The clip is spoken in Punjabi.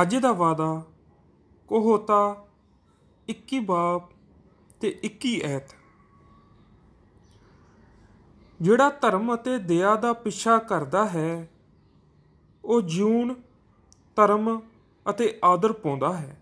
ਅੱਜ ਦਾ ਵਾਅਦਾ ਕੋਹੋਤਾ 21 ਬਾਬ ਤੇ 21 ਐਤ ਜਿਹੜਾ ਧਰਮ ਅਤੇ ਦਇਆ ਦਾ ਪਿੱਛਾ ਕਰਦਾ ਹੈ ਉਹ ਜੂਨ ਧਰਮ ਅਤੇ ਆਦਰ ਪਾਉਂਦਾ ਹੈ